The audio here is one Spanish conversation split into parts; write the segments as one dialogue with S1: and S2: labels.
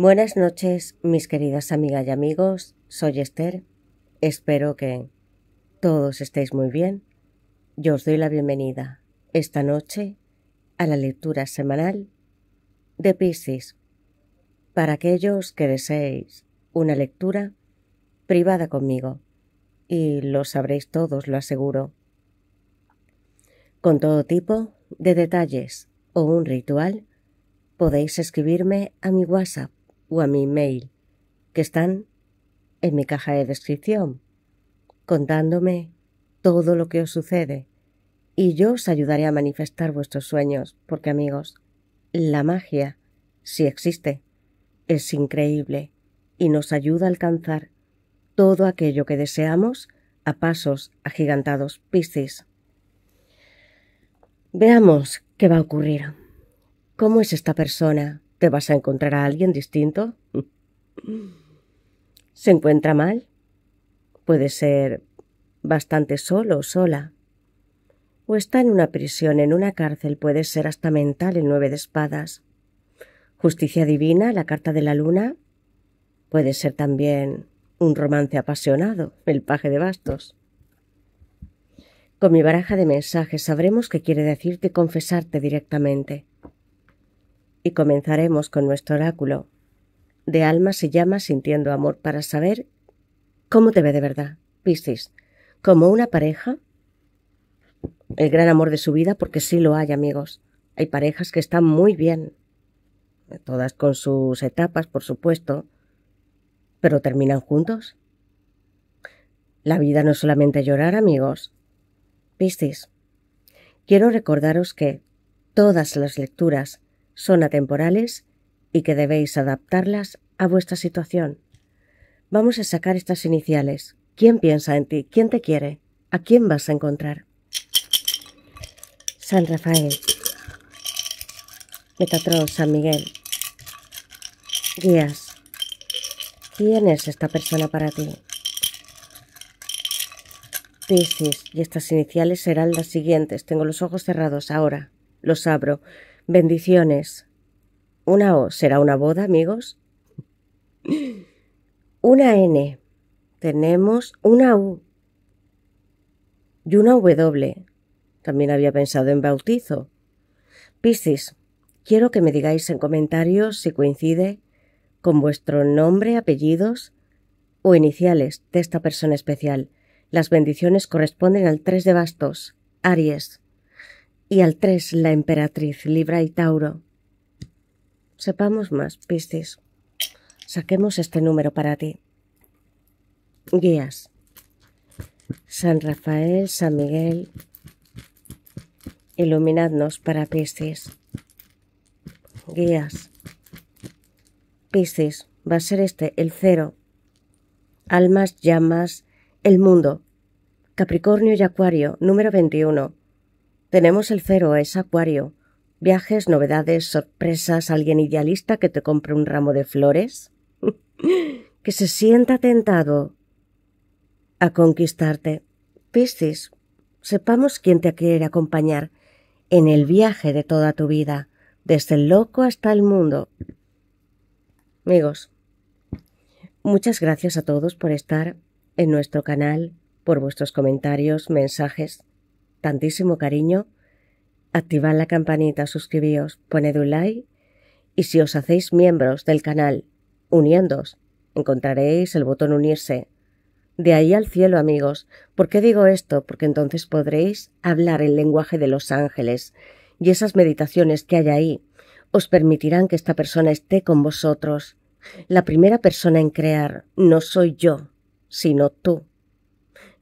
S1: Buenas noches, mis queridas amigas y amigos. Soy Esther. Espero que todos estéis muy bien. Yo os doy la bienvenida esta noche a la lectura semanal de Piscis. Para aquellos que deseéis una lectura privada conmigo, y lo sabréis todos, lo aseguro, con todo tipo de detalles o un ritual, podéis escribirme a mi WhatsApp o a mi mail, que están en mi caja de descripción, contándome todo lo que os sucede y yo os ayudaré a manifestar vuestros sueños, porque amigos, la magia, si existe, es increíble y nos ayuda a alcanzar todo aquello que deseamos a pasos agigantados Piscis. Veamos qué va a ocurrir. ¿Cómo es esta persona? ¿Te vas a encontrar a alguien distinto? ¿Se encuentra mal? Puede ser bastante solo o sola. O está en una prisión, en una cárcel, puede ser hasta mental el nueve de espadas. Justicia divina, la carta de la luna. Puede ser también un romance apasionado, el paje de bastos. Con mi baraja de mensajes sabremos qué quiere decirte confesarte directamente y comenzaremos con nuestro oráculo. De alma se llama sintiendo amor para saber cómo te ve de verdad, Piscis, como una pareja, el gran amor de su vida, porque sí lo hay, amigos. Hay parejas que están muy bien, todas con sus etapas, por supuesto, pero terminan juntos. La vida no es solamente llorar, amigos. Piscis, quiero recordaros que todas las lecturas son atemporales y que debéis adaptarlas a vuestra situación. Vamos a sacar estas iniciales. ¿Quién piensa en ti? ¿Quién te quiere? ¿A quién vas a encontrar? San Rafael, Metatron, San Miguel, Guías. ¿Quién es esta persona para ti? Piscis, y estas iniciales serán las siguientes. Tengo los ojos cerrados ahora. Los abro. Bendiciones. Una O será una boda, amigos. Una N. Tenemos una U. Y una W. También había pensado en bautizo. Piscis, quiero que me digáis en comentarios si coincide con vuestro nombre, apellidos o iniciales de esta persona especial. Las bendiciones corresponden al 3 de bastos, Aries y al 3 la emperatriz Libra y Tauro. Sepamos más, Piscis. Saquemos este número para ti. Guías. San Rafael, San Miguel. Iluminadnos para Piscis. Guías. Piscis, va a ser este, el cero. Almas, llamas, el mundo. Capricornio y Acuario, número 21. Tenemos el cero, ese acuario. Viajes, novedades, sorpresas, alguien idealista que te compre un ramo de flores. que se sienta tentado a conquistarte. Piscis, sepamos quién te quiere acompañar en el viaje de toda tu vida, desde el loco hasta el mundo. Amigos, muchas gracias a todos por estar en nuestro canal, por vuestros comentarios, mensajes tantísimo cariño, activad la campanita, suscribíos, poned un like y si os hacéis miembros del canal uniéndos, encontraréis el botón unirse. De ahí al cielo, amigos. ¿Por qué digo esto? Porque entonces podréis hablar el lenguaje de los ángeles y esas meditaciones que hay ahí os permitirán que esta persona esté con vosotros. La primera persona en crear no soy yo, sino tú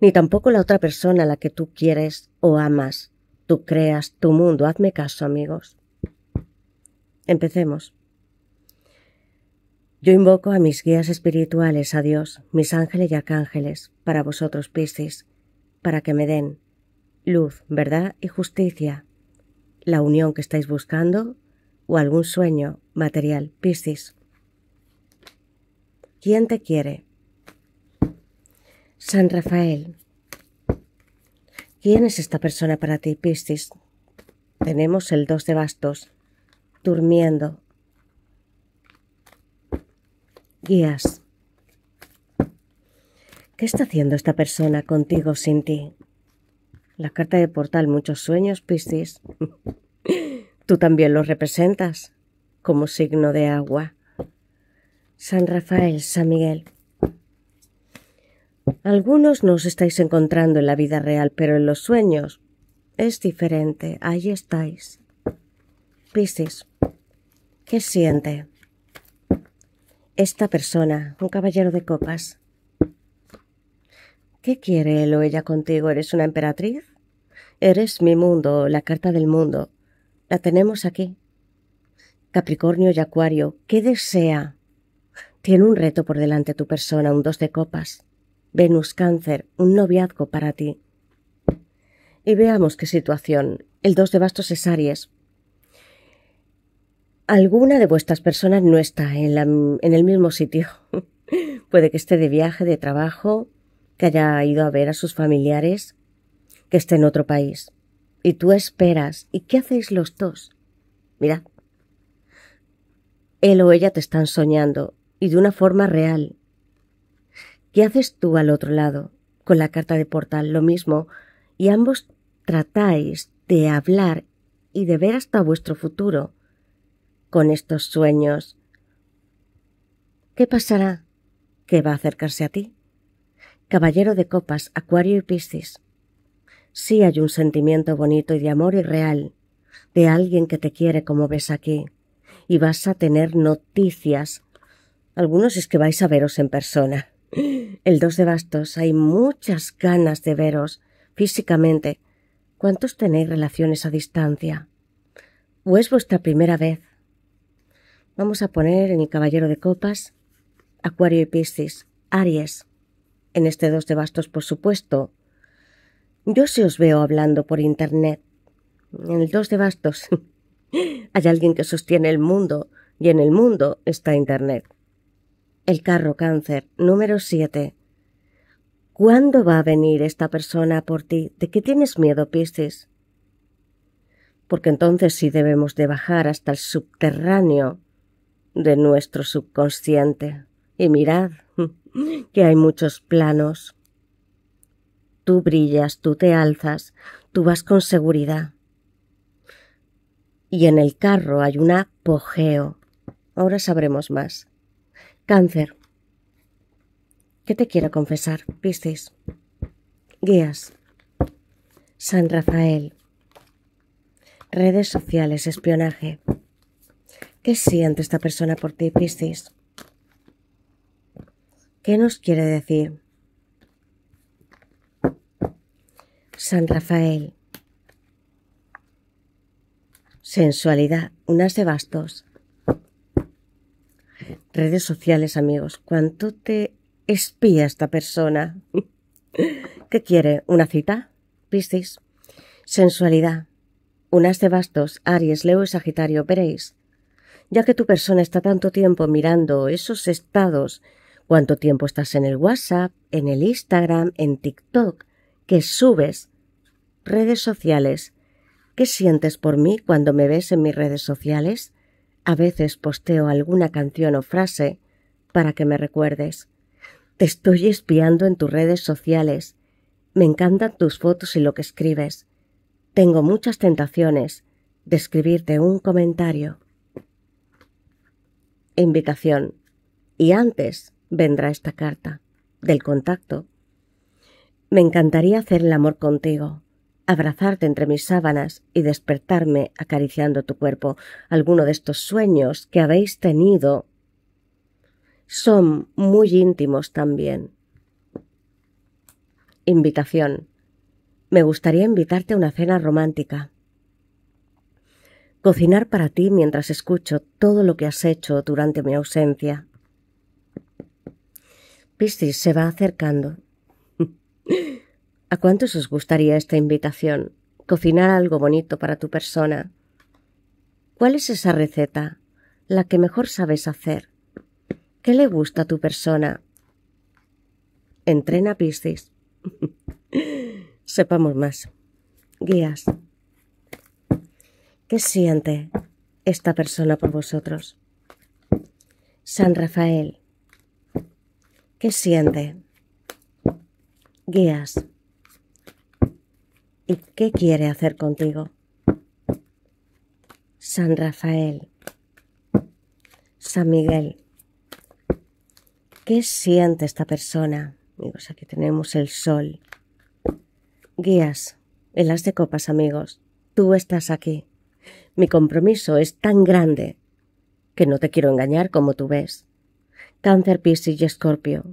S1: ni tampoco la otra persona a la que tú quieres o amas. Tú creas tu mundo, hazme caso, amigos. Empecemos. Yo invoco a mis guías espirituales, a Dios, mis ángeles y arcángeles, para vosotros, Piscis, para que me den luz, verdad y justicia, la unión que estáis buscando o algún sueño material, Piscis. ¿Quién te quiere? San Rafael. ¿Quién es esta persona para ti, Piscis? Tenemos el dos de bastos, durmiendo. Guías. ¿Qué está haciendo esta persona contigo sin ti? La carta de portal Muchos Sueños, Piscis. Tú también lo representas como signo de agua. San Rafael, San Miguel. Algunos no os estáis encontrando en la vida real, pero en los sueños es diferente. Ahí estáis. Piscis, ¿qué siente? Esta persona, un caballero de copas. ¿Qué quiere él o ella contigo? ¿Eres una emperatriz? Eres mi mundo, la carta del mundo. La tenemos aquí. Capricornio y Acuario, ¿qué desea? Tiene un reto por delante tu persona, un dos de copas. Venus Cáncer, un noviazgo para ti. Y veamos qué situación. El 2 de bastos es Aries. Alguna de vuestras personas no está en, en el mismo sitio. Puede que esté de viaje, de trabajo, que haya ido a ver a sus familiares, que esté en otro país. Y tú esperas. ¿Y qué hacéis los dos? Mirad. Él o ella te están soñando, y de una forma real, ¿Qué haces tú al otro lado? Con la carta de portal lo mismo, y ambos tratáis de hablar y de ver hasta vuestro futuro con estos sueños. ¿Qué pasará? ¿Qué va a acercarse a ti. Caballero de copas, Acuario y Piscis. Sí hay un sentimiento bonito y de amor y real, de alguien que te quiere como ves aquí, y vas a tener noticias. Algunos es que vais a veros en persona. El 2 de bastos hay muchas ganas de veros físicamente. ¿Cuántos tenéis relaciones a distancia? ¿O es vuestra primera vez? Vamos a poner en el caballero de copas Acuario y Piscis, Aries. En este 2 de bastos, por supuesto. Yo se os veo hablando por internet. En el 2 de bastos hay alguien que sostiene el mundo y en el mundo está internet. El carro cáncer, número 7. ¿Cuándo va a venir esta persona por ti? ¿De qué tienes miedo, Piscis? Porque entonces sí debemos de bajar hasta el subterráneo de nuestro subconsciente. Y mirad que hay muchos planos. Tú brillas, tú te alzas, tú vas con seguridad. Y en el carro hay un apogeo. Ahora sabremos más. Cáncer. ¿Qué te quiero confesar, Piscis? Guías. San Rafael. Redes sociales, espionaje. ¿Qué siente esta persona por ti, Piscis? ¿Qué nos quiere decir? San Rafael. Sensualidad, unas de bastos. Redes sociales, amigos. ¿Cuánto te espía esta persona? ¿Qué quiere? ¿Una cita? Piscis. Sensualidad. Unas de bastos, Aries, Leo y Sagitario, veréis. Ya que tu persona está tanto tiempo mirando esos estados, cuánto tiempo estás en el WhatsApp, en el Instagram, en TikTok, que subes, redes sociales. ¿Qué sientes por mí cuando me ves en mis redes sociales? A veces posteo alguna canción o frase para que me recuerdes. Te estoy espiando en tus redes sociales. Me encantan tus fotos y lo que escribes. Tengo muchas tentaciones de escribirte un comentario. Invitación. Y antes vendrá esta carta del contacto. Me encantaría hacer el amor contigo abrazarte entre mis sábanas y despertarme acariciando tu cuerpo. Alguno de estos sueños que habéis tenido son muy íntimos también. Invitación. Me gustaría invitarte a una cena romántica. Cocinar para ti mientras escucho todo lo que has hecho durante mi ausencia. Piscis se va acercando. ¿A cuántos os gustaría esta invitación? Cocinar algo bonito para tu persona. ¿Cuál es esa receta? La que mejor sabes hacer. ¿Qué le gusta a tu persona? Entrena Piscis. Sepamos más. Guías. ¿Qué siente esta persona por vosotros? San Rafael. ¿Qué siente? Guías. ¿Y qué quiere hacer contigo? San Rafael, San Miguel, ¿qué siente esta persona? Amigos, aquí tenemos el sol. Guías, el las de copas, amigos, tú estás aquí. Mi compromiso es tan grande que no te quiero engañar como tú ves. Cáncer, Piscis y Escorpio,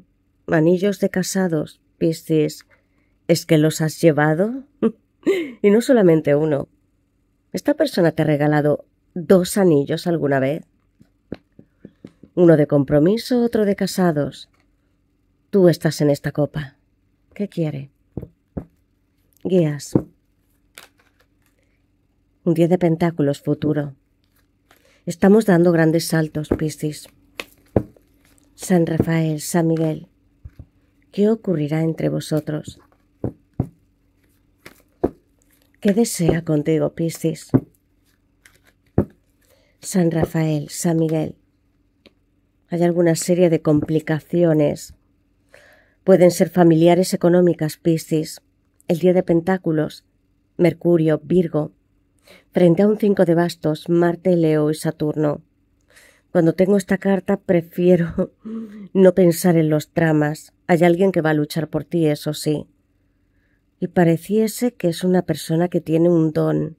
S1: anillos de casados, Piscis, ¿es que los has llevado? y no solamente uno. ¿Esta persona te ha regalado dos anillos alguna vez? Uno de compromiso, otro de casados. Tú estás en esta copa. ¿Qué quiere? Guías. Un diez de pentáculos futuro. Estamos dando grandes saltos, Piscis. San Rafael, San Miguel. ¿Qué ocurrirá entre vosotros? ¿Qué desea contigo, Piscis? San Rafael, San Miguel. Hay alguna serie de complicaciones. Pueden ser familiares económicas, Piscis. El día de Pentáculos, Mercurio, Virgo. Frente a un cinco de bastos, Marte, Leo y Saturno. Cuando tengo esta carta prefiero no pensar en los tramas. Hay alguien que va a luchar por ti, eso sí y pareciese que es una persona que tiene un don.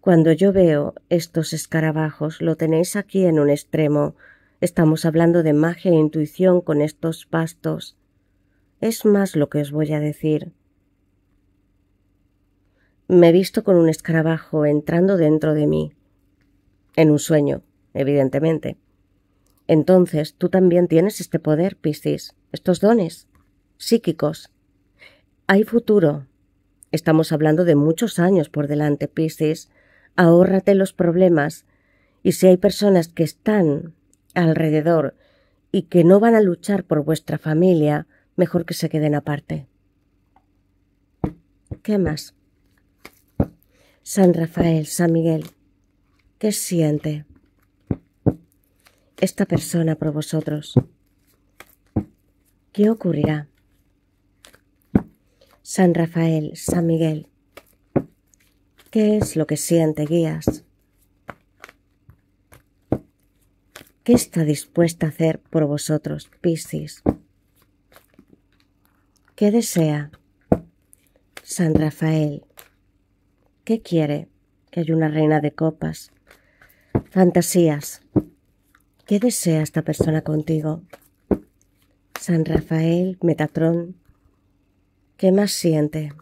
S1: Cuando yo veo estos escarabajos, lo tenéis aquí en un extremo. Estamos hablando de magia e intuición con estos pastos. Es más lo que os voy a decir. Me he visto con un escarabajo entrando dentro de mí. En un sueño, evidentemente. Entonces, tú también tienes este poder, Piscis, estos dones psíquicos. Hay futuro. Estamos hablando de muchos años por delante, Piscis. Ahórrate los problemas. Y si hay personas que están alrededor y que no van a luchar por vuestra familia, mejor que se queden aparte. ¿Qué más? San Rafael, San Miguel, ¿qué siente esta persona por vosotros? ¿Qué ocurrirá? San Rafael, San Miguel. ¿Qué es lo que siente Guías? ¿Qué está dispuesta a hacer por vosotros, Piscis? ¿Qué desea San Rafael? ¿Qué quiere? Que hay una reina de copas. Fantasías. ¿Qué desea esta persona contigo? San Rafael, Metatrón, ¿Qué más siente?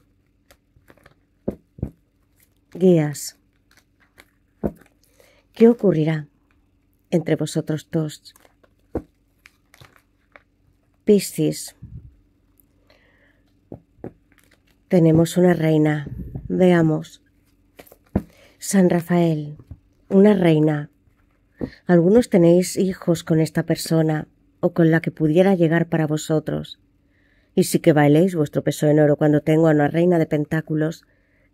S1: Guías. ¿Qué ocurrirá entre vosotros dos? Piscis. Tenemos una reina. Veamos. San Rafael. Una reina. Algunos tenéis hijos con esta persona o con la que pudiera llegar para vosotros y sí que bailéis vuestro peso en oro cuando tengo a una reina de pentáculos.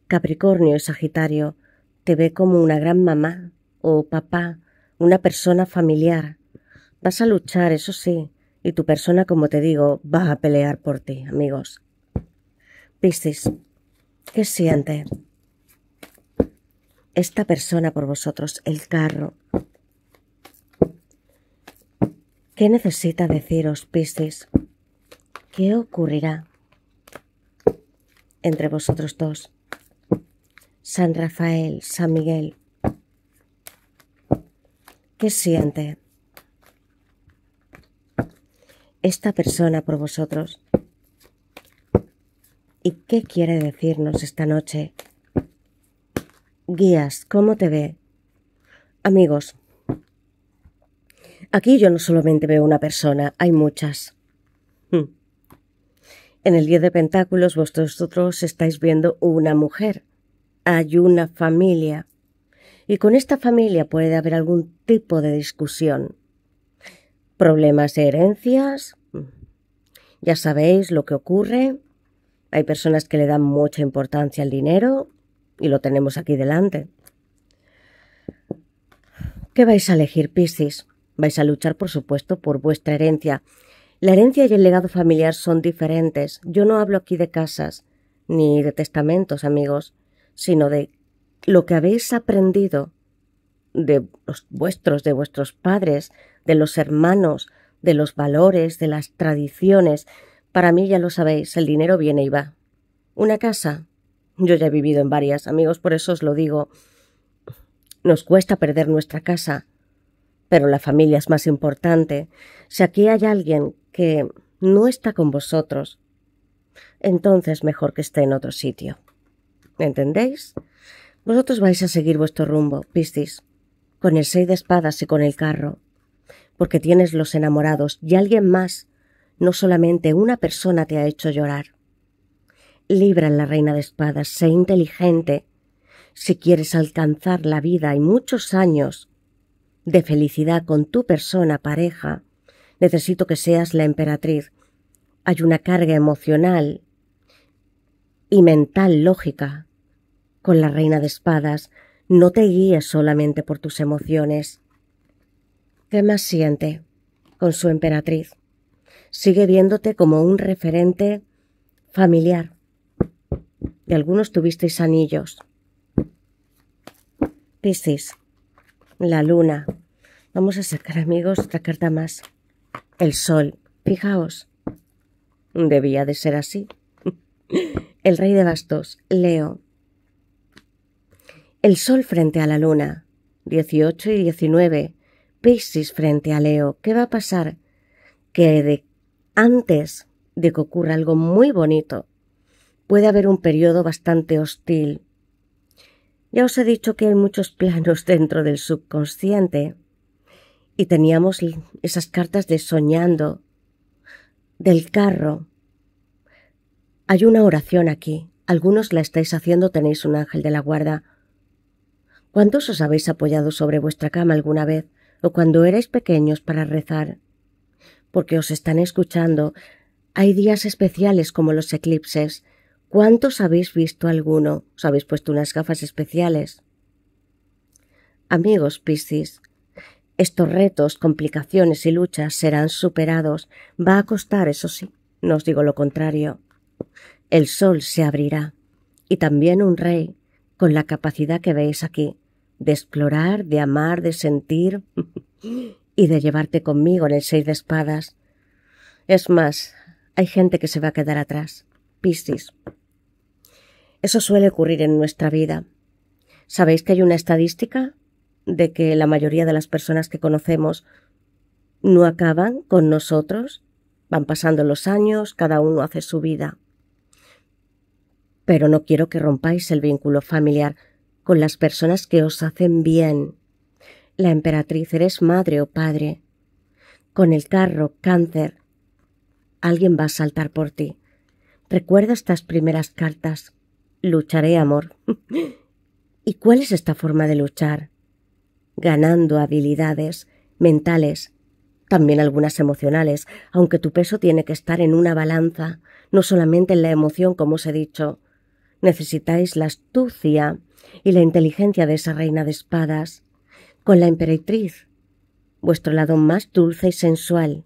S1: Capricornio y Sagitario te ve como una gran mamá o papá, una persona familiar. Vas a luchar, eso sí, y tu persona, como te digo, va a pelear por ti, amigos. Piscis, ¿qué siente? Esta persona por vosotros, el carro. ¿Qué necesita deciros, Piscis? ¿Qué ocurrirá entre vosotros dos? San Rafael, San Miguel. ¿Qué siente esta persona por vosotros? ¿Y qué quiere decirnos esta noche? Guías, ¿cómo te ve? Amigos, aquí yo no solamente veo una persona, hay muchas. Hmm. En el día de pentáculos vosotros estáis viendo una mujer. Hay una familia. Y con esta familia puede haber algún tipo de discusión. Problemas de herencias. Ya sabéis lo que ocurre. Hay personas que le dan mucha importancia al dinero y lo tenemos aquí delante. ¿Qué vais a elegir, Piscis? Vais a luchar, por supuesto, por vuestra herencia la herencia y el legado familiar son diferentes. Yo no hablo aquí de casas ni de testamentos, amigos, sino de lo que habéis aprendido de los vuestros, de vuestros padres, de los hermanos, de los valores, de las tradiciones. Para mí ya lo sabéis, el dinero viene y va. Una casa. Yo ya he vivido en varias, amigos, por eso os lo digo. Nos cuesta perder nuestra casa, pero la familia es más importante. Si aquí hay alguien no está con vosotros, entonces mejor que esté en otro sitio. ¿Entendéis? Vosotros vais a seguir vuestro rumbo, Piscis, con el seis de espadas y con el carro, porque tienes los enamorados y alguien más, no solamente una persona te ha hecho llorar. Libra en la reina de espadas, sé inteligente, si quieres alcanzar la vida y muchos años de felicidad con tu persona, pareja, necesito que seas la emperatriz. Hay una carga emocional y mental lógica con la reina de espadas. No te guíes solamente por tus emociones. ¿Qué más siente con su emperatriz? Sigue viéndote como un referente familiar. De algunos tuvisteis anillos. Piscis, la luna. Vamos a sacar, amigos, otra carta más. El sol, fijaos, debía de ser así. El rey de bastos, Leo. El sol frente a la luna, 18 y 19. Piscis frente a Leo. ¿Qué va a pasar? Que de, antes de que ocurra algo muy bonito, puede haber un periodo bastante hostil. Ya os he dicho que hay muchos planos dentro del subconsciente y teníamos esas cartas de soñando, del carro. Hay una oración aquí. Algunos la estáis haciendo, tenéis un ángel de la guarda. ¿Cuántos os habéis apoyado sobre vuestra cama alguna vez o cuando erais pequeños para rezar? Porque os están escuchando. Hay días especiales como los eclipses. ¿Cuántos habéis visto alguno? ¿Os habéis puesto unas gafas especiales? Amigos Piscis, estos retos, complicaciones y luchas serán superados. Va a costar, eso sí, no os digo lo contrario. El sol se abrirá. Y también un rey, con la capacidad que veis aquí, de explorar, de amar, de sentir y de llevarte conmigo en el seis de espadas. Es más, hay gente que se va a quedar atrás. Piscis. Eso suele ocurrir en nuestra vida. ¿Sabéis que hay una estadística de que la mayoría de las personas que conocemos no acaban con nosotros, van pasando los años, cada uno hace su vida. Pero no quiero que rompáis el vínculo familiar con las personas que os hacen bien. La emperatriz eres madre o padre. Con el carro, cáncer, alguien va a saltar por ti. Recuerda estas primeras cartas. Lucharé, amor. ¿Y cuál es esta forma de luchar? ganando habilidades mentales, también algunas emocionales, aunque tu peso tiene que estar en una balanza, no solamente en la emoción, como os he dicho. Necesitáis la astucia y la inteligencia de esa reina de espadas, con la emperatriz, vuestro lado más dulce y sensual.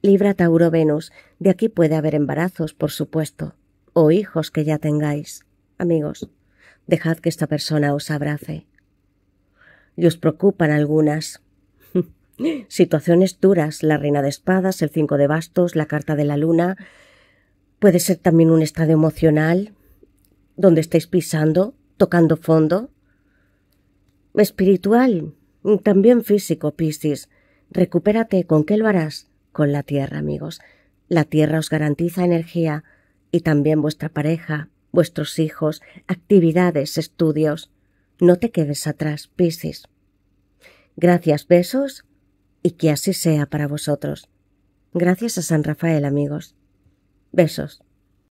S1: Libra Tauro Venus, de aquí puede haber embarazos, por supuesto, o hijos que ya tengáis. Amigos, dejad que esta persona os abrace y os preocupan algunas. Situaciones duras, la reina de espadas, el cinco de bastos, la carta de la luna. Puede ser también un estado emocional, donde estáis pisando, tocando fondo. Espiritual, también físico, Piscis. Recupérate, ¿con qué lo harás? Con la tierra, amigos. La tierra os garantiza energía y también vuestra pareja, vuestros hijos, actividades, estudios. No te quedes atrás, Piscis. Gracias, besos, y que así sea para vosotros. Gracias a San Rafael, amigos. Besos.